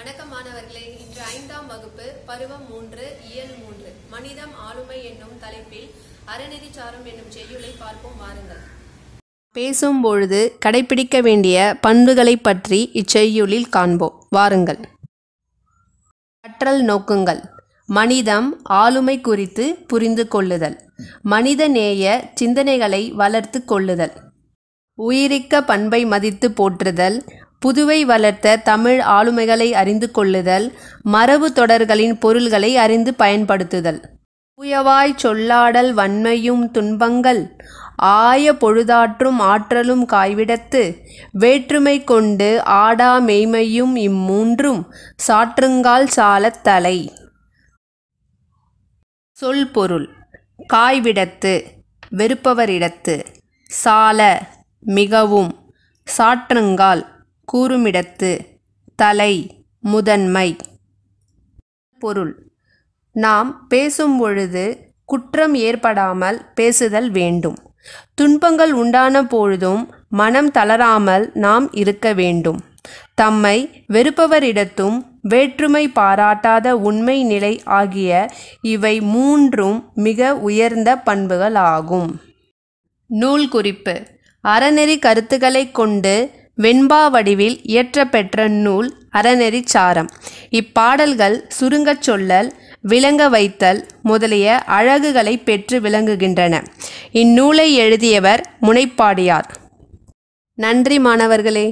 வணக்கம் மாணவர்களே இன்று ஐந்தாம் வகுப்பு பருவம் மூன்று இயல் மூன்று மனிதம் ஆளுமை என்னும் தலைப்பில் அறநெறி சாரம் என்னும் செய்யுளை பார்ப்போம் வாருங்கள் பேசும்பொழுது கடைபிடிக்க வேண்டிய பண்புகளை பற்றி இச்செய்யுளில் காண்போம் வாருங்கள் கற்றல் நோக்கங்கள் மனிதம் ஆளுமை குறித்து புரிந்து கொள்ளுதல் மனித நேய சிந்தனைகளை வளர்த்து கொள்ளுதல் உயிரிக்க பண்பை மதித்து போற்றுதல் புதுவை வளர்த்த தமிழ் ஆளுமைகளை அறிந்து கொள்ளுதல் மரபு தொடர்களின் பொருள்களை அறிந்து பயன்படுத்துதல் புயவாய் சொல்லாடல் வன்மையும் துன்பங்கள் ஆய பொழுதாற்றும் ஆற்றலும் காய்விடத்து வேற்றுமை கொண்டு ஆடா மெய்மையும் இம்மூன்றும் சாற்றுங்கால் சாலத் தலை சொல் பொருள் காய்விடத்து வெறுப்பவரிடத்து சால மிகவும் சாற்றுங்கால் கூறுமிடத்து தலை முதன்மை பொருள் நாம் பேசும் பொழுது குற்றம் ஏற்படாமல் பேசுதல் வேண்டும் துன்பங்கள் உண்டான பொழுதும் மனம் தளராமல் நாம் இருக்க வேண்டும் தம்மை வெறுப்பவரிடத்தும் வேற்றுமை பாராட்டாத உண்மை நிலை ஆகிய இவை மூன்றும் மிக உயர்ந்த பண்புகள் ஆகும் நூல் குறிப்பு அறநெறி கருத்துக்களை கொண்டு வெண்பா வடிவில் இயற்றப்பெற்ற நூல் அறநெறி சாரம் இப்பாடல்கள் சுருங்கச் சொல்லல் விளங்க வைத்தல் முதலிய அழகுகளை பெற்று விளங்குகின்றன இந்நூலை எழுதியவர் முனைப்பாடியார் நன்றி மாணவர்களே